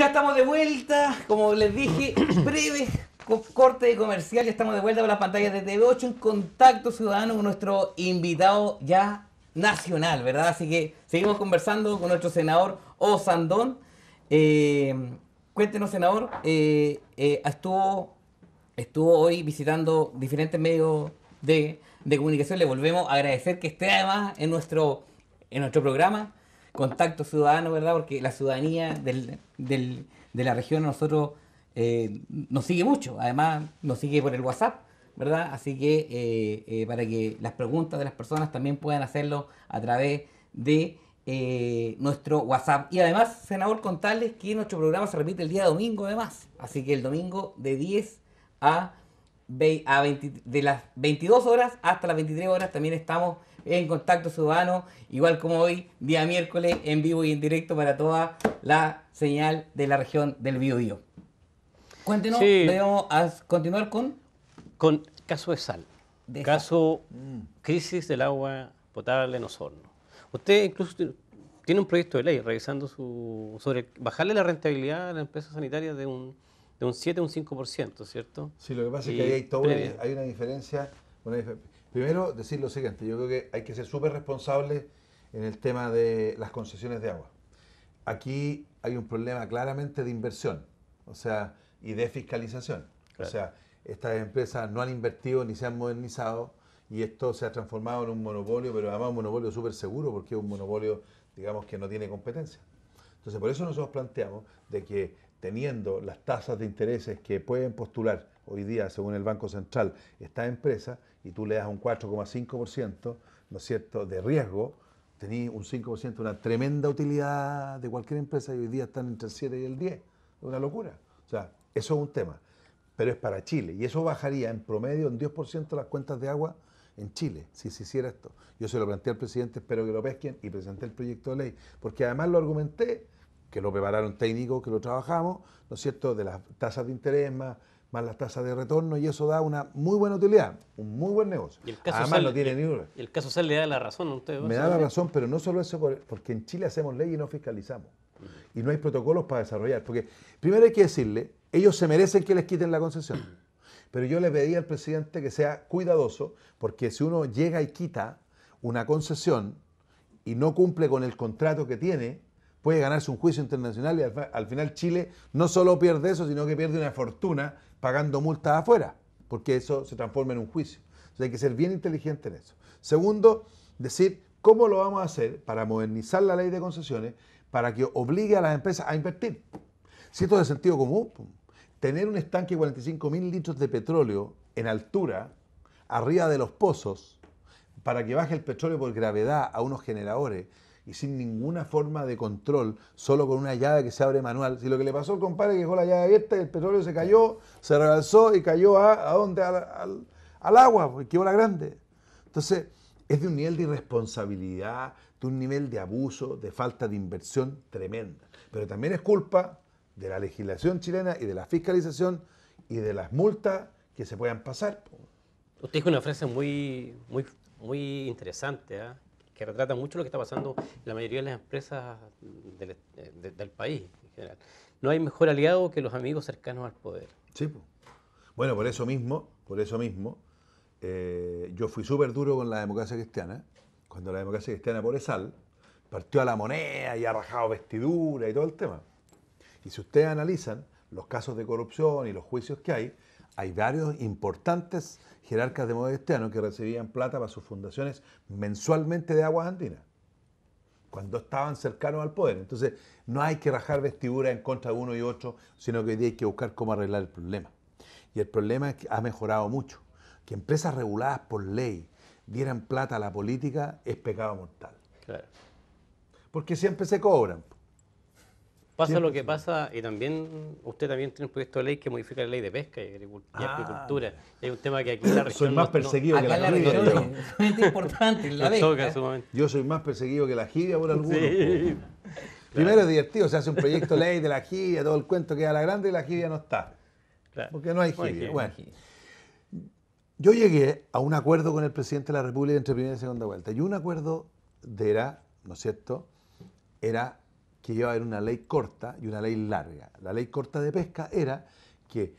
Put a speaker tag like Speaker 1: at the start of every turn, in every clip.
Speaker 1: Ya estamos de vuelta, como les dije, breve corte de comercial, ya estamos de vuelta con las pantallas de TV8 en contacto ciudadano con nuestro invitado ya nacional, ¿verdad? Así que seguimos conversando con nuestro senador Osandón. Eh, cuéntenos, senador, eh, eh, estuvo, estuvo hoy visitando diferentes medios de, comunicación, le volvemos a agradecer que esté además en nuestro, en nuestro programa contacto ciudadano, ¿verdad? Porque la ciudadanía de la región a nosotros eh, nos sigue mucho, además nos sigue por el WhatsApp, ¿verdad? Así que eh, eh, para que las preguntas de las personas también puedan hacerlo a través de nuestro WhatsApp. Y además, senador, contarles que nuestro programa se repite el día domingo además, así que el domingo de 10 a, a de las 22 horas hasta las 23 horas también estamos en Contacto Ciudadano, igual como hoy, día miércoles, en vivo y en directo para toda la señal de la región del Biobío. Cuéntenos, vamos a continuar con...
Speaker 2: Con caso de sal. caso mm. crisis del agua potable en Osorno. Usted incluso tiene un proyecto de ley revisando su, sobre bajarle la rentabilidad a la empresa sanitaria de un, de un 7 a un 5%, ¿cierto? Sí, lo que pasa es que
Speaker 3: hay, una diferencia. Primero, decir lo siguiente, yo creo que hay que ser súper responsables en el tema de las concesiones de agua. Aquí hay un problema claramente de inversión, o sea, y de fiscalización. O sea, estas empresas no han invertido ni se han modernizado y esto se ha transformado en un monopolio, pero además un monopolio súper seguro porque es un monopolio, digamos, que no tiene competencia. Entonces, por eso nosotros planteamos de que teniendo las tasas de intereses que pueden postular hoy día, según el Banco Central, esta empresa y tú le das un 4,5%, ¿no es cierto?, de riesgo, tenés un 5%, una tremenda utilidad de cualquier empresa y hoy día están entre el 7 y el 10. una locura. O sea, eso es un tema. Pero es para Chile y eso bajaría en promedio en 10% las cuentas de agua en Chile, si se hiciera esto. Yo se lo planteé al presidente, espero que lo pesquen y presenté el proyecto de ley, porque además lo argumenté, que lo prepararon técnicos, que lo trabajamos, ¿no es cierto?, de las tasas de interés más, más las tasas de retorno y eso da una muy buena utilidad, un muy buen negocio. Y el caso Además tiene ni
Speaker 2: el caso le da la razón a Me da la razón,
Speaker 3: pero no solo eso, porque en Chile hacemos ley y no fiscalizamos. Y no hay protocolos para desarrollar. Porque primero hay que decirle, ellos se merecen que les quiten la concesión. Pero yo le pedí al presidente que sea cuidadoso, porque si uno llega y quita una concesión y no cumple con el contrato que tiene, puede ganarse un juicio internacional y al, final Chile no solo pierde eso, sino que pierde una fortuna pagando multas afuera, porque eso se transforma en un juicio. hay que ser bien inteligente en eso. Segundo, decir cómo lo vamos a hacer para modernizar la ley de concesiones para que obligue a las empresas a invertir. Si esto es de sentido común, tener un estanque de 45 mil litros de petróleo en altura, arriba de los pozos, para que baje el petróleo por gravedad a unos generadores, y sin ninguna forma de control, solo con una llave que se abre manual. Si lo que le pasó al compadre que dejó la llave abierta el petróleo se cayó, se rebalsó y cayó a, ¿a dónde? Al, agua, porque pues, la grande. Entonces, es de un nivel de irresponsabilidad, de un nivel de abuso, de falta de inversión tremenda. Pero también es culpa de la legislación chilena y de la fiscalización y de las multas que se puedan pasar.
Speaker 2: Usted dijo una frase muy, muy, muy interesante, ¿ah? que retrata mucho lo que está pasando en la mayoría de las empresas eh, del, país en general. No hay mejor aliado que los amigos cercanos al poder. Sí, bueno, por eso
Speaker 3: mismo, por eso mismo, eh, yo fui súper duro con la democracia cristiana, cuando la democracia cristiana por sal partió a la moneda y ha rajado vestidura y todo el tema. Y si ustedes analizan los casos de corrupción y los juicios que hay, hay varios importantes jerarcas de modo que recibían plata para sus fundaciones mensualmente de aguas andinas, cuando estaban cercanos al poder. Entonces, no hay que rajar vestiduras en contra de uno y otro, sino que hay que buscar cómo arreglar el problema. Y el problema es que ha mejorado mucho. Que empresas reguladas por ley dieran plata a la política es pecado mortal. Porque siempre se cobran. Pasa lo
Speaker 2: que pasa, y también usted también tiene un proyecto de ley que modifica la ley de pesca y, agricultura. Es ah. un tema que aquí en la región. Soy más perseguido que la, jibia. Es importante. La
Speaker 3: Yo soy más perseguido que la jibia por algunos. Primero es divertido, se hace un proyecto de ley de la jibia, todo el cuento queda a la grande y la jibia no está. Porque no hay jibia. Bueno, yo llegué a un acuerdo con el presidente de la República entre primera y segunda vuelta. Y un acuerdo era, ¿no es cierto? Era que iba a haber una ley corta y una ley larga. La ley corta de pesca era que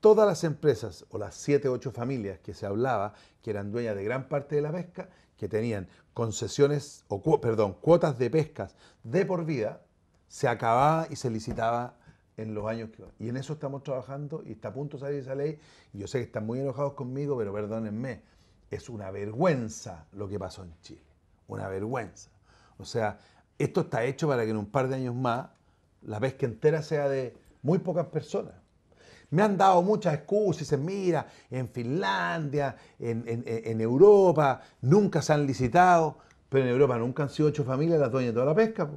Speaker 3: todas las empresas o las siete o ocho familias que se hablaba que eran dueñas de gran parte de la pesca, que tenían concesiones o perdón, cuotas de pescas de por vida, se acababa y se licitaba en los años que Y en eso estamos trabajando y está a punto de salir esa ley. Y yo sé que están muy enojados conmigo, pero perdónenme, es una vergüenza lo que pasó en Chile. Una vergüenza. O sea, esto está hecho para que en un par de años más la pesca entera sea de muy pocas personas. Me han dado muchas excusas, dicen, mira, en Finlandia, en, Europa, nunca se han licitado, pero en Europa nunca han sido ocho familias las dueñas de toda la pesca.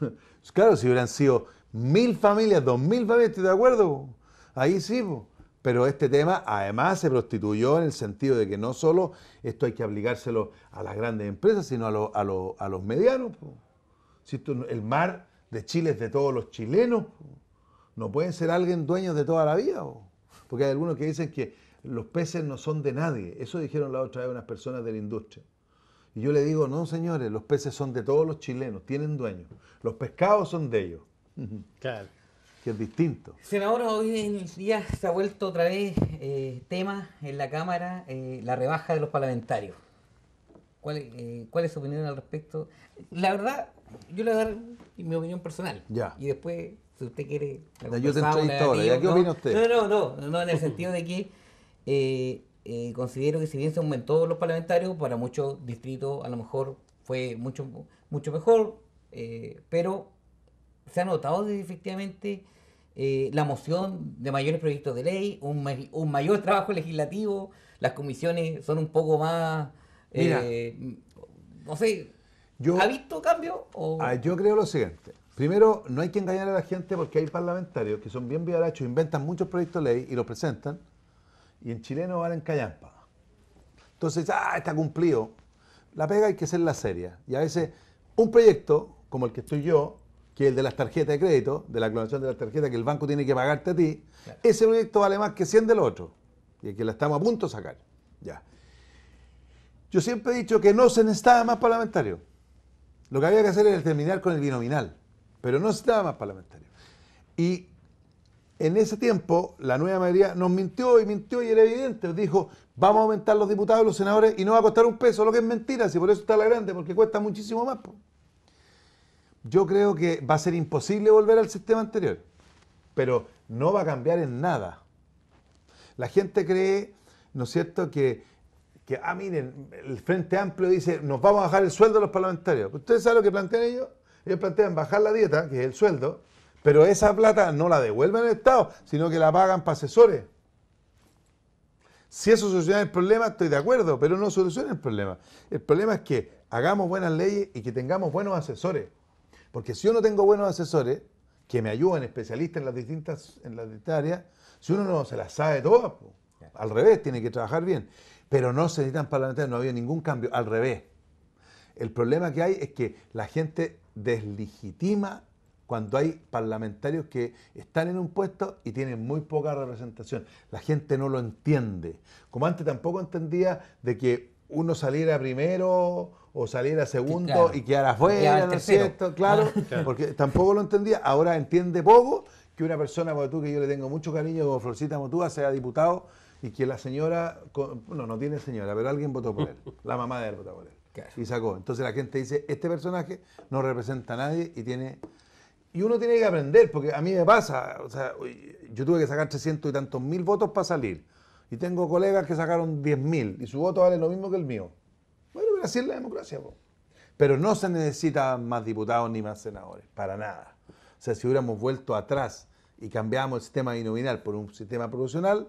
Speaker 3: claro, si hubieran sido mil familias, dos mil familias, estoy de acuerdo, ahí sí, pero este tema además se prostituyó en el sentido de que no solo esto hay que aplicárselo a las grandes empresas, sino a, a los medianos el mar de Chile es de todos los chilenos, no pueden ser alguien dueños de toda la vida. Porque hay algunos que dicen que los peces no son de nadie. Eso dijeron la otra vez unas personas de la industria. Y yo le digo, no señores, los peces son de todos los chilenos, tienen dueños. Los pescados son de ellos. Claro. Que es distinto.
Speaker 1: Senador, hoy en día se ha vuelto otra vez eh, tema en la Cámara eh, la rebaja de los parlamentarios. ¿Cuál, eh, ¿Cuál es su opinión al respecto? La verdad, yo le voy a dar mi opinión personal. Ya. Y después, si usted quiere. yo te ahora. qué opina usted? No, no, no, no, en el sentido de que. Eh, eh, considero que si bien se aumentó los parlamentarios, para muchos distritos a lo mejor fue mucho, mucho mejor, eh, pero se ha notado efectivamente la moción de mayores proyectos de ley, un, un, mayor trabajo legislativo, las comisiones son un poco más... Mira, no sé, yo, ¿Ha visto cambio?
Speaker 3: Ah, yo creo lo siguiente. Primero, no hay que engañar a la gente porque hay parlamentarios que son bien viarachos, inventan muchos proyectos de ley y los presentan, y en chileno valen callampa. Entonces, ah, está cumplido. La pega hay que ser la seria. Y a veces, un proyecto, como el que estoy yo, que es el de las tarjetas de crédito, de la clonación de las tarjetas que el banco tiene que pagarte a ti, ese proyecto vale más que 100 del otro, y es que la estamos a punto de sacar. Ya. Yo siempre he dicho que no se necesitaba más parlamentarios. Lo que había que hacer era terminar con el binominal, pero no estaba más parlamentario. Y en ese tiempo la nueva mayoría nos mintió y mintió y era evidente. Dijo, vamos a aumentar los diputados los senadores y no va a costar un peso, lo que es mentira, si por eso está la grande, porque cuesta muchísimo más. Yo creo que va a ser imposible volver al sistema anterior, pero no va a cambiar en nada. La gente cree, ¿no es cierto?, que que, ah, miren, el Frente Amplio dice, nos vamos a bajar el sueldo de los parlamentarios. ¿Ustedes saben lo que plantean ellos? Ellos plantean bajar la dieta, que es el sueldo, pero esa plata no la devuelven al Estado, sino que la pagan para asesores. Si eso soluciona el problema, estoy de acuerdo, pero no soluciona el problema. El problema es que hagamos buenas leyes y que tengamos buenos asesores. Porque si yo no tengo buenos asesores, que me ayuden, especialistas en las distintas, en las distintas áreas, si uno no se las sabe todas, al revés, tiene que trabajar bien pero no se necesitan parlamentarios, no había ningún cambio, al revés. El problema que hay es que la gente deslegitima cuando hay parlamentarios que están en un puesto y tienen muy poca representación. La gente no lo entiende. Como antes tampoco entendía de que uno saliera primero o saliera segundo y quedara fuera, ¿no es cierto? Claro, ah. claro, porque tampoco lo entendía. Ahora entiende poco que una persona como tú, que yo le tengo mucho cariño, como Florcita Motúa, sea diputado y que la señora, bueno, no tiene señora, pero alguien votó por él, la mamá de él votó por él. Y sacó. Entonces la gente dice, este personaje no representa a nadie y tiene... Y uno tiene que aprender, porque a mí me pasa, yo tuve que sacar 300 y tantos mil votos para salir. Y tengo colegas que sacaron 10 mil y su voto vale lo mismo que el mío. Bueno, pero así es la democracia. Pero no se necesitan más diputados ni más senadores, para nada. O sea, si hubiéramos vuelto atrás y cambiamos el sistema binominal por un sistema proporcional,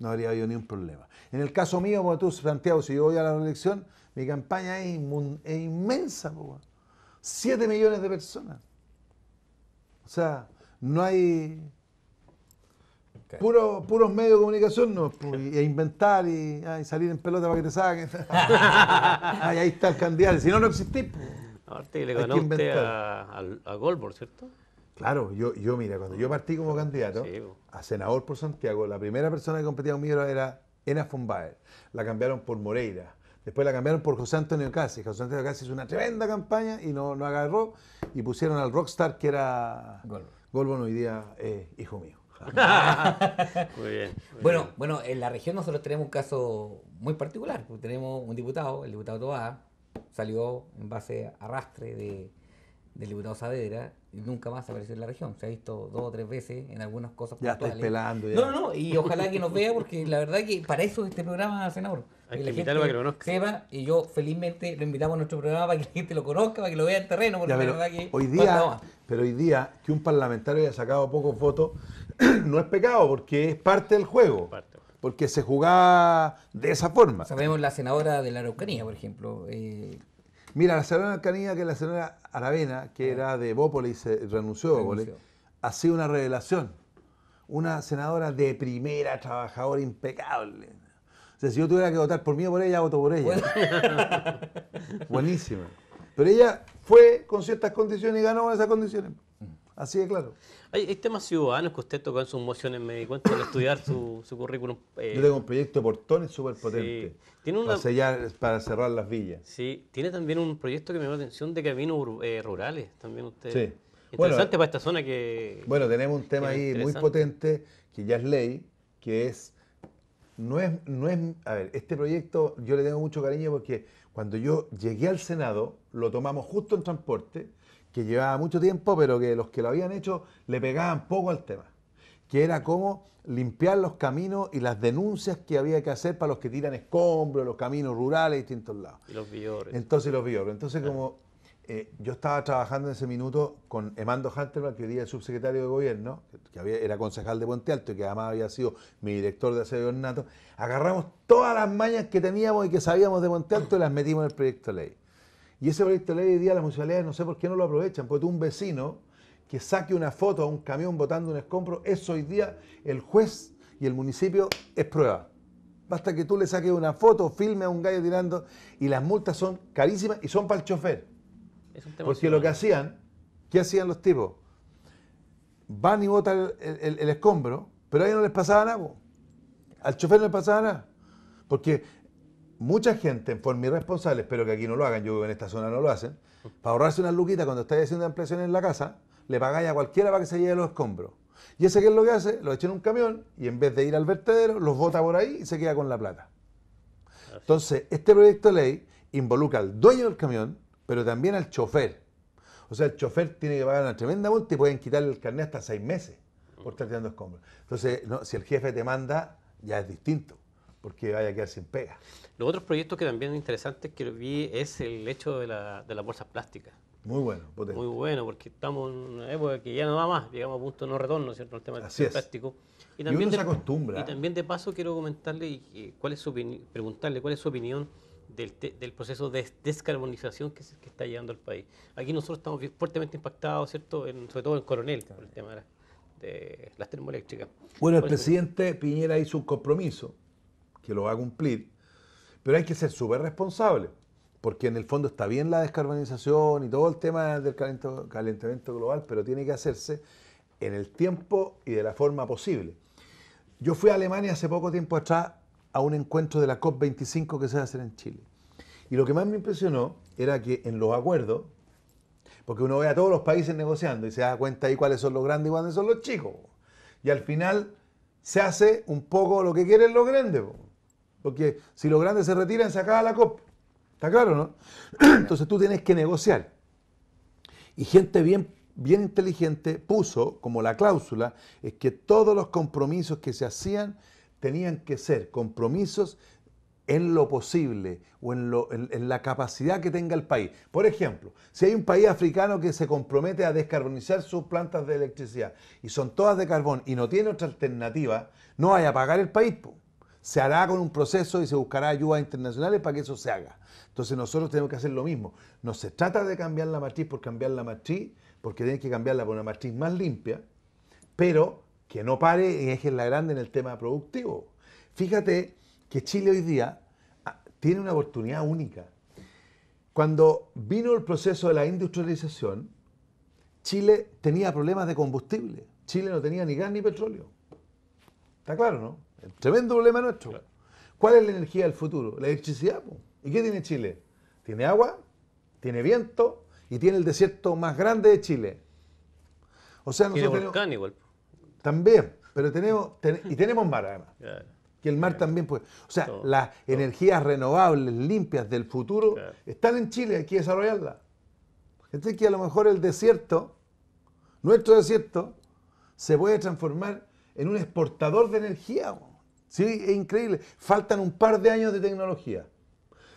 Speaker 3: no habría habido ni un problema. En el caso mío, como tú, Santiago, si yo voy a la elección, mi campaña es, inmensa, Siete millones de personas. O sea, no hay. puros medios de comunicación, ¿no? E inventar y, salir en pelota para que te saquen. ahí está el candidato. Si no, no existís.
Speaker 2: Aparte le ganó usted a, a, ¿cierto?
Speaker 3: Claro, yo, mira, cuando yo partí como candidato a senador por Santiago, la primera persona que competía conmigo era Ena von La cambiaron por Moreira. Después la cambiaron por José Antonio Casi. José Antonio Casi hizo una tremenda campaña y no, no agarró. Y pusieron al rockstar que era Golbon, hoy día hijo mío.
Speaker 1: bueno, bueno, en la región nosotros tenemos un caso muy particular. Tenemos un diputado, el diputado Tobá, salió en base a arrastre de, del diputado Saavedra nunca más apareció en la región. Se ha visto dos o tres veces en algunas cosas ya No, no, y ojalá que nos vea porque la verdad que para eso este programa, senador. Hay que, invitarlo para que lo conozca. Sepa, y yo felizmente lo invitamos a nuestro programa para que la gente lo conozca, para que lo vea en terreno, porque pero verdad que... Hoy día,
Speaker 3: pero hoy día que un parlamentario haya sacado pocos votos no es pecado porque es parte del juego. porque se jugaba de esa forma.
Speaker 1: Sabemos la senadora de la Araucanía, por ejemplo, eh,
Speaker 3: Mira, la señora Canilla, que la señora Aravena, que ah. era de Bópoli y se renunció a ha sido una revelación. Una senadora de primera, trabajadora impecable. O sea, si yo tuviera que votar por mí o por ella, voto por ella. Buenísima. Pero ella fue con ciertas condiciones y ganó con esas condiciones. Mm. Así es claro.
Speaker 2: Hay, temas ciudadanos que usted tocó en sus mociones, me di cuenta al estudiar su, currículum. Eh, yo tengo un
Speaker 3: proyecto de portones súper potente. Tiene una... para, para, cerrar las villas.
Speaker 2: Sí, tiene también un proyecto que me llamó la atención de caminos eh, rurales, también usted. Sí. Interesante para esta zona que... Bueno, tenemos un tema ahí muy
Speaker 3: potente, que ya es ley, que es no es, no es, a ver, este proyecto yo le tengo mucho cariño porque cuando yo llegué al Senado, lo tomamos justo en transporte que llevaba mucho tiempo, pero que los que lo habían hecho le pegaban poco al tema, que era cómo limpiar los caminos y las denuncias que había que hacer para los que tiran escombros, los caminos rurales, y distintos lados.
Speaker 2: Y los viores. Entonces,
Speaker 3: los viores. Entonces, como eh, yo estaba trabajando en ese minuto con Emando Hunterman, que hoy día es subsecretario de gobierno, que había, era concejal de Ponte Alto y que además había sido mi director de aseo de ornato, agarramos todas las mañas que teníamos y que sabíamos de Ponte Alto y las metimos en el proyecto de ley. Y ese proyecto de ley hoy día las municipalidades no sé por qué no lo aprovechan, porque tú un vecino que saque una foto a un camión botando un escombro, eso hoy día el juez y el municipio es prueba. Basta que tú le saques una foto, filme a un gallo tirando y las multas son carísimas y son para el chofer. Porque lo que hacían, ¿qué hacían los tipos? Van y botan el, escombro, pero a ellos no les pasaba nada. Al chofer no les pasaba nada. Porque mucha gente en forma irresponsable, espero que aquí no lo hagan, yo en esta zona no lo hacen, para ahorrarse una luquita cuando estáis haciendo ampliaciones en la casa, le pagáis a cualquiera para que se lleve los escombros. Y ese que es lo que hace, lo echa en un camión y en vez de ir al vertedero, los bota por ahí y se queda con la plata. Entonces, este proyecto de ley involucra al dueño del camión, pero también al chofer. O sea, el chofer tiene que pagar una tremenda multa y pueden quitarle el carnet hasta seis meses por estar tirando escombros. Entonces, si el jefe te manda, ya es distinto, porque vaya a quedar sin pega.
Speaker 2: Los otros proyectos que también interesantes que vi es el hecho de, la, las bolsas plásticas. Muy bueno, Muy bueno, porque estamos en una época que ya no va más, llegamos a punto de no retorno, ¿cierto? El tema del plástico. Y también de, Y también de paso quiero comentarle y, cuál es su preguntarle cuál es su opinión del, proceso de descarbonización que, se, está llegando al país. Aquí nosotros estamos fuertemente impactados, ¿cierto? sobre todo en Coronel, por el tema de, de las termoeléctricas. Bueno, el
Speaker 3: presidente Piñera hizo un compromiso que lo va a cumplir pero hay que ser súper responsable, porque en el fondo está bien la descarbonización y todo el tema del calentamiento global, pero tiene que hacerse en el tiempo y de la forma posible. Yo fui a Alemania hace poco tiempo atrás a un encuentro de la COP25 que se va a hacer en Chile. Y lo que más me impresionó era que en los acuerdos, porque uno ve a todos los países negociando y se da cuenta ahí cuáles son los grandes y cuáles son los chicos. Y al final se hace un poco lo que quieren los grandes. Porque si los grandes se retiran, se acaba la COP. ¿Está claro, no? Entonces tú tienes que negociar. Y gente bien, bien inteligente puso como la cláusula es que todos los compromisos que se hacían tenían que ser compromisos en lo posible o en, la capacidad que tenga el país. Por ejemplo, si hay un país africano que se compromete a descarbonizar sus plantas de electricidad y son todas de carbón y no tiene otra alternativa, no vaya a pagar el país se hará con un proceso y se buscará ayudas internacionales para que eso se haga. Entonces nosotros tenemos que hacer lo mismo. No se trata de cambiar la matriz por cambiar la matriz, porque tiene que cambiarla por una matriz más limpia, pero que no pare en eje la grande en el tema productivo. Fíjate que Chile hoy día ah, tiene una oportunidad única. Cuando vino el proceso de la industrialización, Chile tenía problemas de combustible. Chile no tenía ni gas ni petróleo. ¿Está claro, no? El tremendo problema nuestro. ¿Cuál es la energía del futuro? La electricidad. ¿Y qué tiene Chile? Tiene agua, tiene viento y tiene el desierto más grande de Chile. O sea, También, pero tenemos y tenemos mar además. Que el mar también puede. O sea, las energías renovables, limpias del futuro, están en Chile, hay que desarrollarlas. Entonces que a lo mejor el desierto, nuestro desierto, se puede transformar en un exportador de energía. Sí, es increíble. Faltan un par de años de tecnología.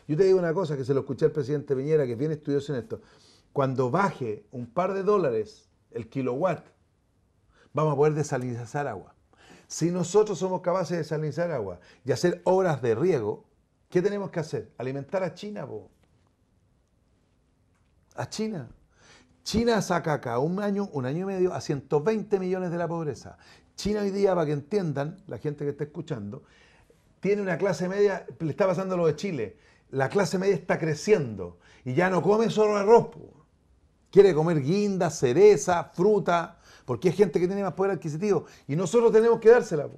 Speaker 3: Yo te digo una cosa que se lo escuché al presidente Viñera, que es bien estudioso en esto. Cuando baje un par de dólares el kilowatt, vamos a poder desalinizar agua. Si nosotros somos capaces de desalinizar agua y hacer obras de riego, ¿qué tenemos que hacer? Alimentar a China, A China. China saca cada un año, un año y medio a 120 millones de la pobreza. China hoy día, para que entiendan, la gente que está escuchando, tiene una clase media, le está pasando lo de Chile, la clase media está creciendo y ya no come solo arroz, quiere comer guinda, cereza, fruta, porque es gente que tiene más poder adquisitivo y nosotros tenemos que dársela.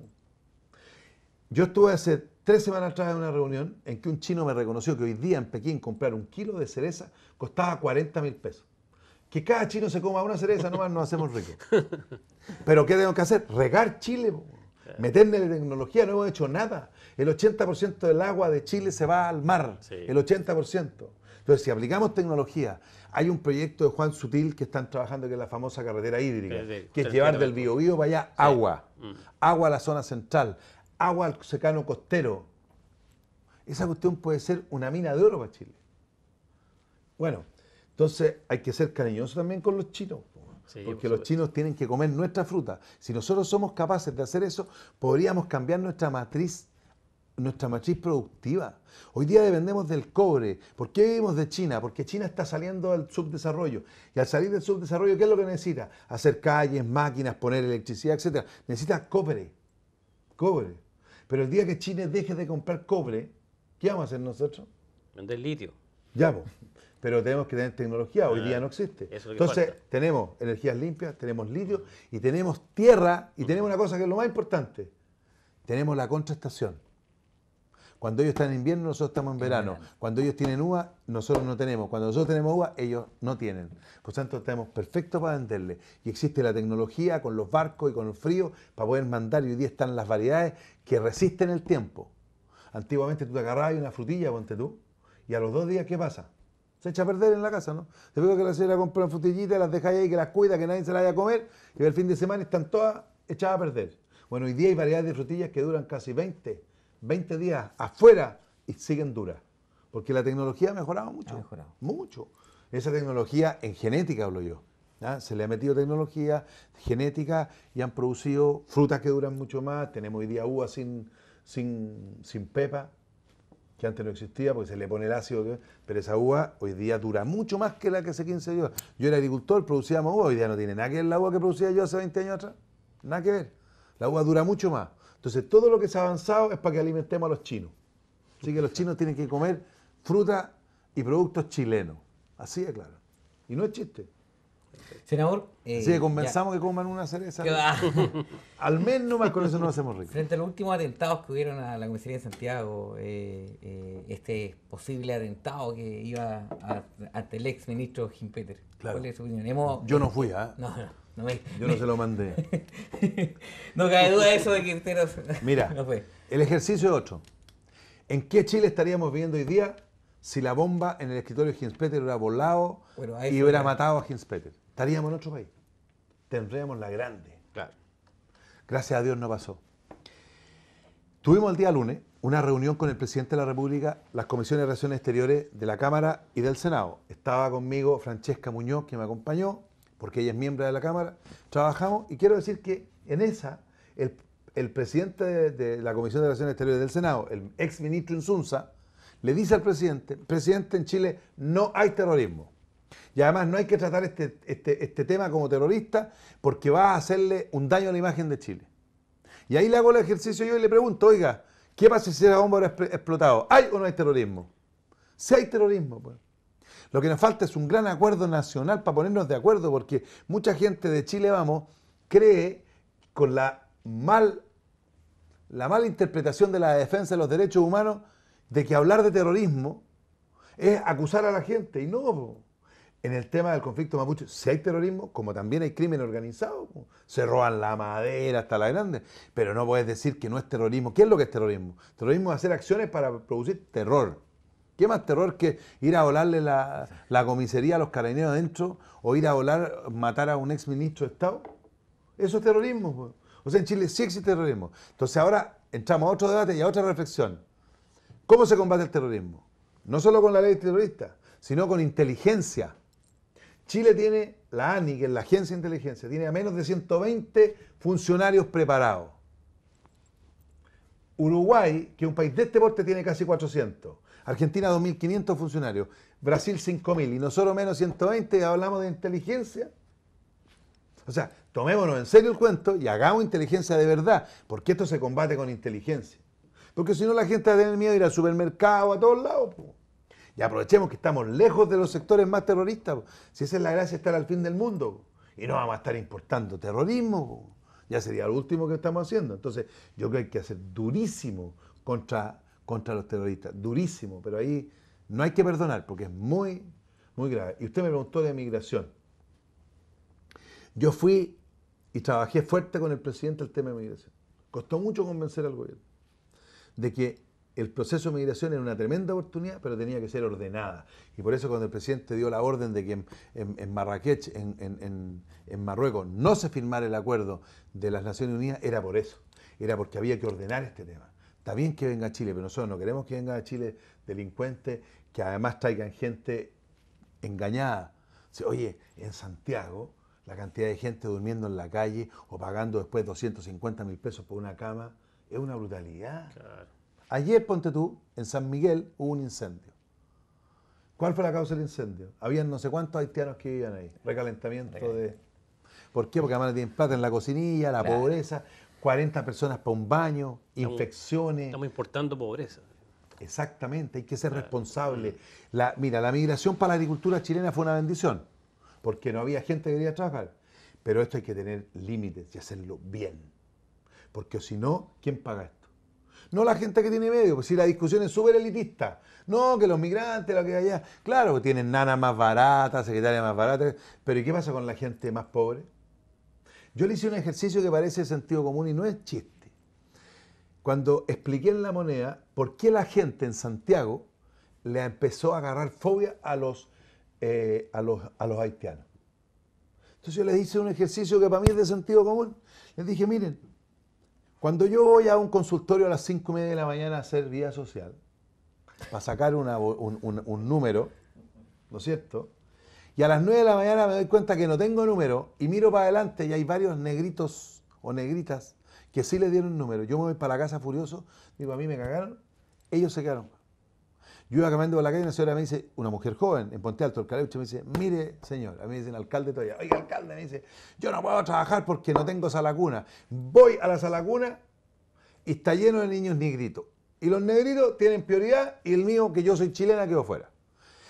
Speaker 3: Yo estuve hace tres semanas atrás en una reunión en que un chino me reconoció que hoy día en Pekín comprar un kilo de cereza costaba 40 mil pesos. Que cada chino se coma una cereza, nomás nos hacemos ricos. Pero ¿qué tengo que hacer? Regar Chile, meterle tecnología, no hemos hecho nada. El 80% del agua de Chile se va al mar, el 80%. Entonces, si aplicamos tecnología, hay un proyecto de Juan Sutil que están trabajando, que es la famosa carretera hídrica, que es llevar del Biobío para allá agua, mm. agua a la zona central, agua al secano costero. Esa cuestión puede ser una mina de oro para Chile. Bueno, entonces hay que ser cariñoso también con los chinos porque los chinos tienen que comer nuestra fruta. Si nosotros somos capaces de hacer eso, podríamos cambiar nuestra matriz nuestra matriz productiva. Hoy día dependemos del cobre. ¿Por qué vivimos de China? Porque China está saliendo del subdesarrollo. Y al salir del subdesarrollo, ¿qué es lo que necesita? Hacer calles, máquinas, poner electricidad, etc. Necesita cobre. Cobre. Pero el día que China deje de comprar cobre, ¿qué vamos a hacer nosotros?
Speaker 2: Vender litio.
Speaker 3: Ya, pues pero tenemos que tener tecnología, hoy día no
Speaker 2: existe. Entonces,
Speaker 3: tenemos energías limpias, tenemos litio y tenemos tierra y tenemos una cosa que es lo más importante, tenemos la contraestación. Cuando ellos están en invierno, nosotros estamos en verano. Cuando ellos tienen uva, nosotros no tenemos. Cuando nosotros tenemos uva, ellos no tienen. Por tanto, tenemos perfecto para venderle. Y existe la tecnología con los barcos y con el frío para poder mandar. Y hoy día están las variedades que resisten el tiempo. Antiguamente tú te agarrabas una frutilla, ponte tú. Y a los dos días, ¿qué pasa? Se echa a perder en la casa, ¿no? Después que la señora compra frutillitas, las deja ahí, que las cuida, que nadie se las vaya a comer, y el fin de semana están todas echadas a perder. Bueno, hoy día hay variedades de frutillas que duran casi 20, 20 días afuera y siguen duras. Porque la tecnología ha mejorado mucho. Ha mejorado. Mucho. Esa tecnología, en genética hablo yo. Se le ha metido tecnología, genética, y han producido frutas que duran mucho más. Tenemos hoy día uvas sin, sin, sin pepa, que antes no existía porque se le pone el ácido, pero esa uva hoy día dura mucho más que la que hace 15 años. Yo era agricultor, producíamos uva, hoy día no tiene nada que ver la uva que producía yo hace 20 años atrás, nada que ver. La uva dura mucho más. Entonces todo lo que se ha avanzado es para que alimentemos a los chinos. Así que los chinos tienen que comer fruta y productos chilenos, así es claro. Y no es chiste. Senador. Eh, Así que convenzamos que coman una cereza. Al menos con eso no hacemos ricos. Frente
Speaker 1: a los últimos atentados que hubieron a la comisaría de Santiago, eh, eh, este posible atentado que iba ante el ex ministro Jim Peter. ¿Cuál es su opinión? Yo no fui, ¿ah? No, no. Yo no se lo mandé. no cabe duda eso de que Mira, no
Speaker 3: el ejercicio es otro. ¿En qué Chile estaríamos viviendo hoy día si la bomba en el escritorio de Peter hubiera volado y hubiera matado a Hinspeter? estaríamos en otro país. Tendríamos la grande. Gracias a Dios no pasó. Tuvimos el día lunes una reunión con el presidente de la República, las comisiones de Relaciones Exteriores de la Cámara y del Senado. Estaba conmigo Francesca Muñoz, que me acompañó, porque ella es miembro de la Cámara. Trabajamos y quiero decir que en esa, el, presidente de, de, la Comisión de Relaciones Exteriores del Senado, el ex ministro Insunza, le dice al presidente, presidente en Chile no hay terrorismo. Y además no hay que tratar este, este, este, tema como terrorista porque va a hacerle un daño a la imagen de Chile. Y ahí le hago el ejercicio yo y le pregunto, oiga, ¿qué pasa si la bomba hubiera explotado? ¿Hay o no hay terrorismo? Si hay terrorismo, pues. Lo que nos falta es un gran acuerdo nacional para ponernos de acuerdo, porque mucha gente de Chile Vamos cree con la mal la mala interpretación de la defensa de los derechos humanos de que hablar de terrorismo es acusar a la gente. Y no, en el tema del conflicto mapuche, si hay terrorismo, como también hay crimen organizado, se roban la madera hasta la grande, pero no puedes decir que no es terrorismo. ¿Qué es lo que es terrorismo? Terrorismo es hacer acciones para producir terror. ¿Qué más terror que ir a volarle la, comisaría a los carabineros adentro o ir a volar, matar a un ex ministro de Estado? Eso es terrorismo. O sea, en Chile sí existe terrorismo. Entonces ahora entramos a otro debate y a otra reflexión. ¿Cómo se combate el terrorismo? No solo con la ley terrorista, sino con inteligencia Chile tiene, la ANI, que es la Agencia de Inteligencia, tiene a menos de 120 funcionarios preparados. Uruguay, que es un país de este porte, tiene casi 400. Argentina 2.500 funcionarios. Brasil 5.000. Y nosotros menos 120 hablamos de inteligencia. O sea, tomémonos en serio el cuento y hagamos inteligencia de verdad. Porque esto se combate con inteligencia. Porque si no la gente va a tener miedo de ir al supermercado, a todos lados. Y aprovechemos que estamos lejos de los sectores más terroristas. Si esa es la gracia, estar al fin del mundo. Y no vamos a estar importando terrorismo. Ya sería lo último que estamos haciendo. Entonces, yo creo que hay que hacer durísimo contra, contra los terroristas. Durísimo. Pero ahí no hay que perdonar porque es muy, muy grave. Y usted me preguntó de migración. Yo fui y trabajé fuerte con el presidente el tema de migración. Costó mucho convencer al gobierno de que el proceso de migración era una tremenda oportunidad, pero tenía que ser ordenada. Y por eso cuando el presidente dio la orden de que en, Marrakech, en, Marruecos, no se firmara el acuerdo de las Naciones Unidas, era por eso. Era porque había que ordenar este tema. Está bien que venga a Chile, pero nosotros no queremos que venga a Chile delincuentes que además traigan gente engañada. Oye, en Santiago, la cantidad de gente durmiendo en la calle o pagando después 250 mil pesos por una cama es una brutalidad. Ayer, ponte tú, en San Miguel hubo un incendio. ¿Cuál fue la causa del incendio? Habían no sé cuántos haitianos que vivían ahí. Recalentamiento de... ¿Por qué? Porque además tienen plata en la cocinilla, la pobreza, 40 personas para un baño, infecciones. Estamos importando pobreza. Exactamente, hay que ser responsable. Mm. mira, la migración para la agricultura chilena fue una bendición, porque no había gente que quería trabajar. Pero esto hay que tener límites y hacerlo bien. Porque si no, ¿quién paga esto? No la gente que tiene medio, pues si la discusión es súper elitista. No, que los migrantes, lo que allá. Claro, pues, tienen nana más barata, secretaria más barata. Pero ¿y qué pasa con la gente más pobre? Yo le hice un ejercicio que parece de sentido común y no es chiste. Cuando expliqué en la moneda por qué la gente en Santiago le empezó a agarrar fobia a los, eh, a los, a los haitianos. Entonces yo les hice un ejercicio que para mí es de sentido común. Les dije, miren, cuando yo voy a un consultorio a las 5 y media de la mañana a hacer vía social, para sacar un, número, ¿no es cierto? Y a las 9 de la mañana me doy cuenta que no tengo número y miro para adelante y hay varios negritos o negritas que sí le dieron número. Yo me voy para la casa furioso, digo, a mí me cagaron, ellos se quedaron. Yo iba caminando por la calle y una señora me dice, una mujer joven en Ponte Alto, el Caleucho, me dice, mire, señor, a mí me dicen alcalde todavía, oiga, alcalde, me dice, yo no puedo trabajar porque no tengo salacuna. Voy a la salacuna y está lleno de niños negritos. Y los negritos tienen prioridad y el mío, que yo soy chilena, quedó fuera.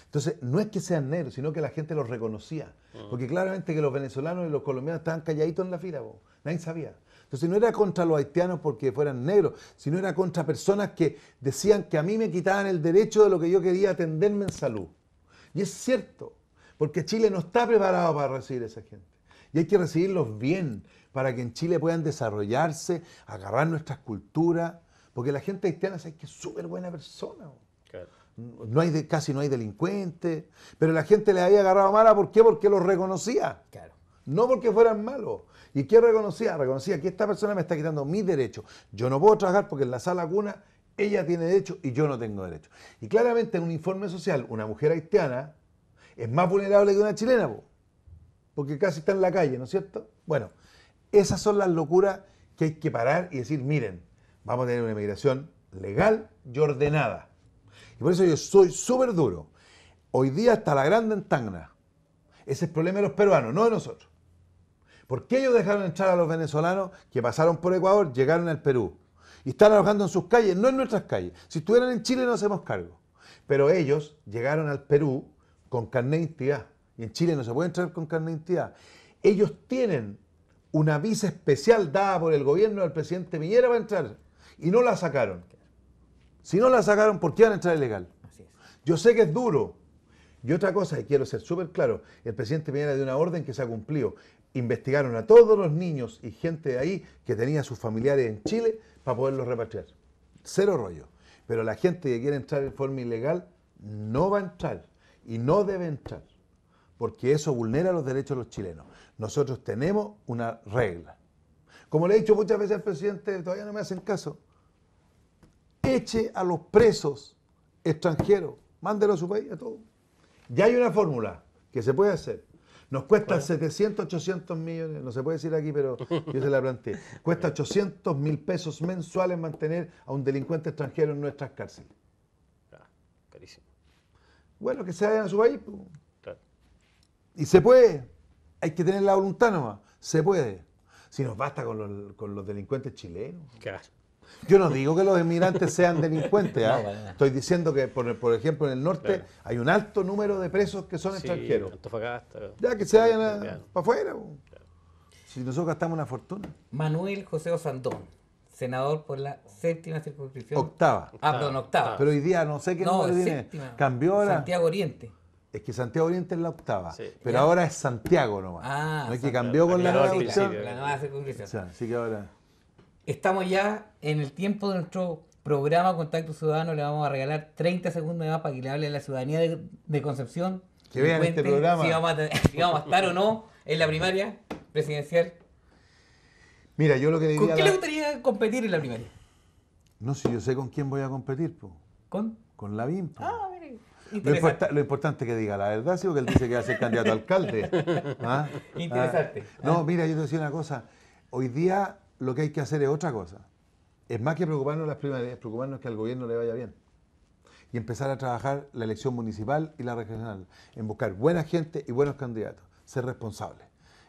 Speaker 3: Entonces, no es que sean negros, sino que la gente los reconocía. Mm. Porque claramente que los venezolanos y los colombianos estaban calladitos en la fila, nadie sabía. Entonces no era contra los haitianos porque fueran negros, sino era contra personas que decían que a mí me quitaban el derecho de lo que yo quería atenderme en salud. Y es cierto, porque Chile no está preparado para recibir a esa gente. Y hay que recibirlos bien para que en Chile puedan desarrollarse, agarrar nuestras culturas, porque la gente haitiana es que súper buena persona. No hay casi no hay delincuentes, pero la gente le había agarrado mala, ¿por qué? Porque los reconocía. No porque fueran malos, ¿Y qué reconocía? Reconocía que esta persona me está quitando mi derecho Yo no puedo trabajar porque en la sala cuna ella tiene derecho y yo no tengo derecho. Y claramente en un informe social, una mujer haitiana es más vulnerable que una chilena, porque casi está en la calle, ¿no es cierto? Bueno, esas son las locuras que hay que parar y decir, miren, vamos a tener una inmigración legal y ordenada. Y por eso yo soy súper duro. Hoy día está la gran entangna. Ese es el problema de los peruanos, no de nosotros. ¿Por qué ellos dejaron entrar a los venezolanos que pasaron por Ecuador, llegaron al Perú y están alojando en sus calles, no en nuestras calles? Si estuvieran en Chile no hacemos cargo. Pero ellos llegaron al Perú con carnet de identidad. Y en Chile no se puede entrar con carnet de identidad. Ellos tienen una visa especial dada por el gobierno del presidente Piñera para entrar. Y no la sacaron. Si no la sacaron, ¿por qué van a entrar ilegal? Yo sé que es duro. Y otra cosa, y quiero ser súper claro, el presidente Piñera dio una orden que se ha cumplido investigaron a todos los niños y gente de ahí que tenía sus familiares en Chile para poderlos repatriar. Cero rollo. Pero la gente que quiere entrar de forma ilegal no va a entrar y no debe entrar, porque eso vulnera los derechos de los chilenos. Nosotros tenemos una regla. Como le he dicho muchas veces al presidente, todavía no me hacen caso, eche a los presos extranjeros, mándelo a su país, a todos. Ya hay una fórmula que se puede hacer, nos cuesta 700, 800 millones, no se puede decir aquí, pero yo se la planteé. Cuesta 800 mil pesos mensuales mantener a un delincuente extranjero en nuestras cárceles. carísimo. Bueno, que se vayan a su país. Y se puede. Hay que tener la voluntad nomás. Se puede. Si nos basta con los, con los delincuentes chilenos. Yo no digo que los emigrantes sean delincuentes, ¿ah? estoy diciendo que, por, ejemplo, en el norte hay un alto número de presos que son extranjeros. Ya que se vayan para afuera. Si nosotros gastamos una fortuna.
Speaker 1: Manuel José Osandón, senador por la séptima circunscripción. Octava. Ah, perdón, octava. Pero hoy día no sé qué nombre tiene. Cambió ahora. Santiago Oriente.
Speaker 3: Es que Santiago Oriente es la octava, pero ahora es Santiago nomás. Ah, no es que cambió con la, la nueva, la
Speaker 1: nueva circunscripción. así que ahora. Estamos ya en el tiempo de nuestro programa Contacto Ciudadano. Le vamos a regalar 30 segundos más para que le hable a la ciudadanía de, Concepción. Que vean este programa. Si vamos, a, estar o no en la primaria presidencial.
Speaker 3: Mira, yo lo que diría... ¿Con quién le
Speaker 1: gustaría competir en la primaria?
Speaker 3: No, sé, yo sé con quién voy a competir. ¿Con? Con la BIM. Ah, mire. Lo, importante es que diga la verdad, que él dice que va a ser candidato a alcalde. ¿Ah? Interesante. Ah. No, mira, yo te decía una cosa. Hoy día lo que hay que hacer es otra cosa. Es más que preocuparnos las primarias, preocuparnos que al gobierno le vaya bien. Y empezar a trabajar la elección municipal y la regional, en buscar buena gente y buenos candidatos, ser responsable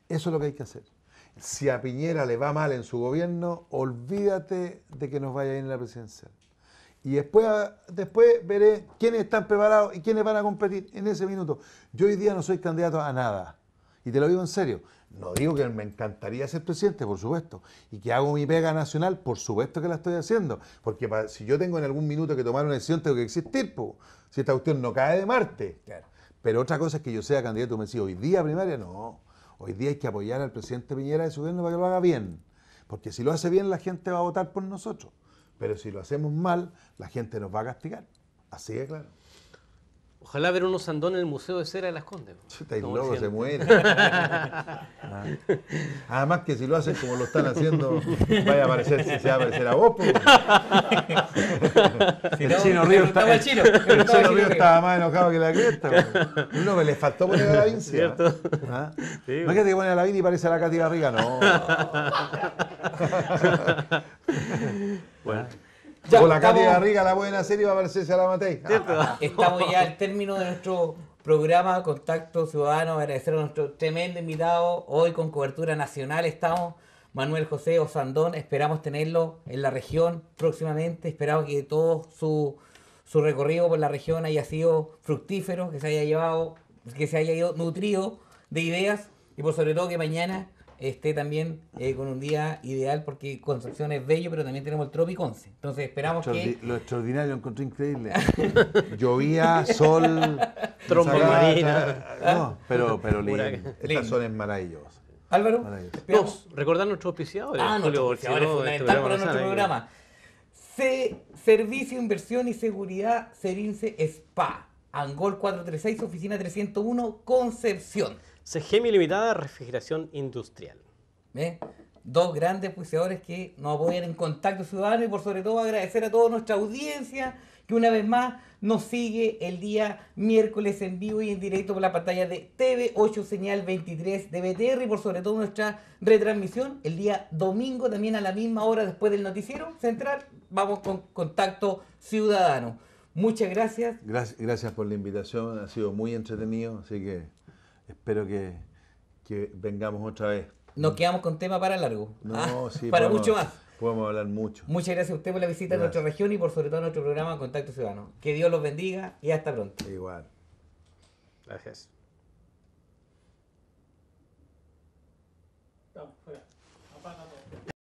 Speaker 3: Eso es lo que hay que hacer. Si a Piñera le va mal en su gobierno, olvídate de que nos vaya bien en la presidencial. Y después, después veré quiénes están preparados y quiénes van a competir en ese minuto. Yo hoy día no soy candidato a nada y te lo digo en serio, no digo que me encantaría ser presidente, por supuesto, y que hago mi pega nacional, por supuesto que la estoy haciendo, porque si yo tengo en algún minuto que tomar una decisión, tengo que existir, si esta cuestión no cae de Marte. Claro. Pero otra cosa es que yo sea candidato, me hoy día primaria, no, hoy día hay que apoyar al presidente Piñera de su gobierno para que lo haga bien, porque si lo hace bien la gente va a votar por nosotros, pero si lo hacemos mal, la gente nos va a castigar, así es claro.
Speaker 2: Ojalá ver unos Sandón en el Museo de Cera de las Condes. Chuta, y loco se muere. Ah.
Speaker 3: Además que si lo hacen como lo están haciendo, vaya a aparecer, se va a aparecer a vos. Pues, el chino Río estaba, más enojado que la cresta. Uno me le faltó poner a la Vinci. ¿ah? ¿Cierto? ¿Ah? Imagínate que pone a la Vinci y parece a la Cati rica, No. bueno la estamos... la buena serie, va a aparecer a la Estamos
Speaker 1: ya al término de nuestro programa Contacto Ciudadano. Agradecer a nuestro tremendo invitado. Hoy con cobertura nacional estamos. Manuel José Osandón, esperamos tenerlo en la región próximamente. Esperamos que todo su, su recorrido por la región haya sido fructífero, que se haya llevado, que se haya ido nutrido de ideas y por sobre todo que mañana esté también eh, con un día ideal porque Concepción es bello, pero también tenemos el Tropiconce Entonces esperamos que...
Speaker 3: Lo extraordinario, lo encontré increíble. Llovía, sol... Trombo marina. Ah, pero, pero lindo. Estas son es
Speaker 2: Álvaro, ¿Recordad nuestro recordar nuestros
Speaker 1: Ah, nuestros auspiciadores no, este fundamental para nuestro programa. C Servicio, Inversión y Seguridad Serince Spa. Angol 436, Oficina 301,
Speaker 2: Concepción. Semi Limitada, refrigeración industrial.
Speaker 1: Dos grandes pulseadores que nos apoyan en contacto ciudadano y por sobre todo agradecer a toda nuestra audiencia que una vez más nos sigue el día miércoles en vivo y en directo por la pantalla de TV8 Señal 23 de BTR y por sobre todo nuestra retransmisión el día domingo también a la misma hora después del noticiero central. Vamos con Contacto Ciudadano. Muchas gracias.
Speaker 3: Gracias, gracias por la invitación, ha sido muy entretenido, así que espero que, vengamos otra vez.
Speaker 1: Nos quedamos con tema para largo. No, ah, sí, para mucho más. Podemos hablar mucho. Muchas gracias a usted por la visita a nuestra región y por sobre todo a nuestro programa Contacto Ciudadano. Que Dios los bendiga y hasta
Speaker 2: pronto. Igual. Gracias.